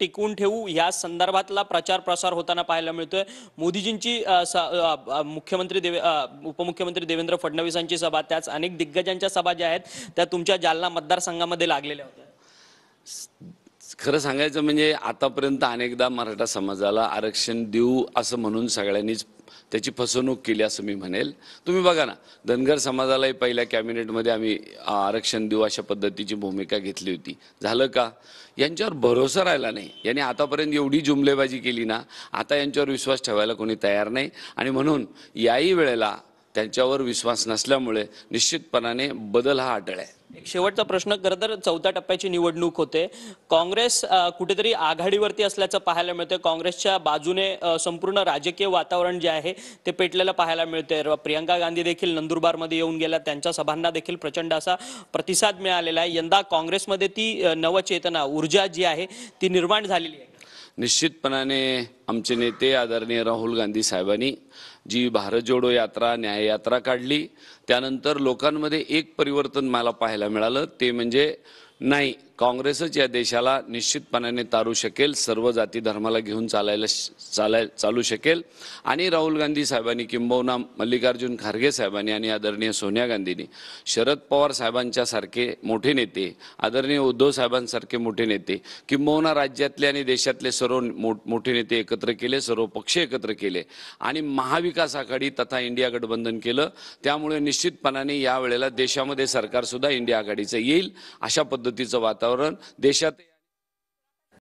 टिकवून ठेवू या संदर्भातला प्रचार प्रसार होताना पाहायला मिळतोय मोदीजींची मुख्यमंत्री देवे उपमुख्यमंत्री देवेंद्र फडणवीसांची सभा त्याच अनेक दिग्गजांच्या सभा ज्या आहेत त्या तुमच्या जालना मतदारसंघामध्ये लागलेल्या होत्या खरं सांगायचं म्हणजे आतापर्यंत अनेकदा मराठा समाजाला आरक्षण देऊ असं म्हणून सगळ्यांनीच त्याची फसवणूक केली असं मी म्हणेल तुम्ही बघा ना धनगर समाजालाही पहिल्या कॅबिनेटमध्ये आम्ही आरक्षण देऊ अशा पद्धतीची भूमिका घेतली होती झालं का यांच्यावर भरोसा राहिला नाही यांनी आतापर्यंत एवढी जुमलेबाजी केली ना आता यांच्यावर विश्वास ठेवायला कोणी तयार नाही आणि म्हणून याही वेळेला त्यांच्यावर विश्वास नसल्यामुळे निश्चितपणाने बदल हा आढळ आहे शेवटचा प्रश्न खरं तर चौथ्या टप्प्याची निवडणूक होते काँग्रेस कुठेतरी आघाडीवरती असल्याचं पाहायला मिळतंय काँग्रेसच्या बाजूने संपूर्ण राजकीय वातावरण जे आहे ते पेटलेलं पाहायला मिळते प्रियंका गांधी देखील नंदुरबारमध्ये येऊन गेल्या त्यांच्या सभांना देखील प्रचंड असा प्रतिसाद मिळालेला आहे यंदा काँग्रेसमध्ये ती नवचेतना ऊर्जा जी आहे ती निर्माण झालेली आहे निश्चितपणाने आमचे नेते आदरणीय राहुल गांधी साहेबांनी जी भारत जोडो यात्रा न्याय यात्रा काढली त्यानंतर लोकांमध्ये एक परिवर्तन मला पाहायला मिळालं ते म्हणजे नाही काँग्रेसच या देशाला निश्चितपणाने तारू शकेल सर्व जाती धर्माला घेऊन चालायला चालाय चालू शकेल आणि राहुल गांधी साहेबांनी किंबहुना मल्लिकार्जुन खारगे साहेबांनी आणि आदरणीय सोनिया गांधींनी शरद पवार साहेबांच्यासारखे मोठे नेते आदरणीय उद्धव साहेबांसारखे मोठे नेते किंबहुना राज्यातले आणि देशातले सर्व मोठे नेते एकत्र केले सर्व पक्ष एकत्र केले आणि महाविकास आघाडी तथा इंडिया गठबंधन केलं त्यामुळे निश्चितपणाने यावेळेला देशामध्ये सरकारसुद्धा इंडिया आघाडीचं येईल अशा पद्धतीचं वाद वातावरण देशात